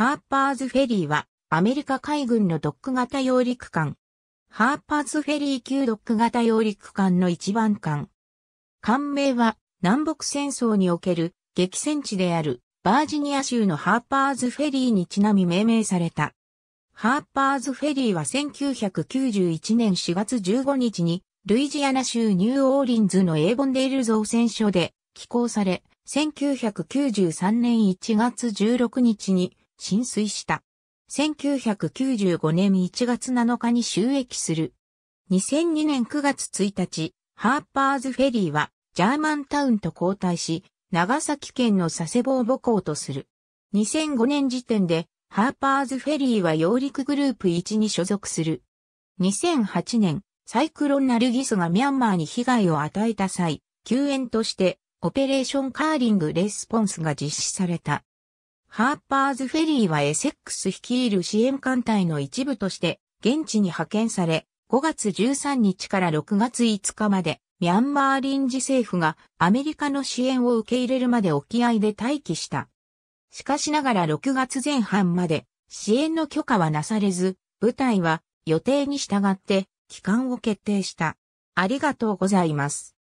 ハーパーズフェリーは、アメリカ海軍のドック型揚陸艦。ハーパーズフェリー級ドック型揚陸艦の一番艦。艦名は、南北戦争における激戦地であるバージニア州のハーパーズフェリーにちなみ命名された。ハーパーズフェリーは1991年4月15日に、ルイジアナ州ニューオーリンズのエーボンデール造船所で寄港され、1993年1月16日に浸水した。1995年1月7日に収益する。2002年9月1日、ハーパーズフェリーはジャーマンタウンと交代し、長崎県の佐世保母港とする。2005年時点で、ハーパーズフェリーは揚陸グループ1に所属する。2008年、サイクロンナルギスがミャンマーに被害を与えた際、救援として、オペレーションカーリングレスポンスが実施された。ハーパーズフェリーはエセックス率いる支援艦隊の一部として現地に派遣され、5月13日から6月5日まで、ミャンマー臨時政府がアメリカの支援を受け入れるまで沖合で待機した。しかしながら6月前半まで支援の許可はなされず、部隊は予定に従って帰還を決定した。ありがとうございます。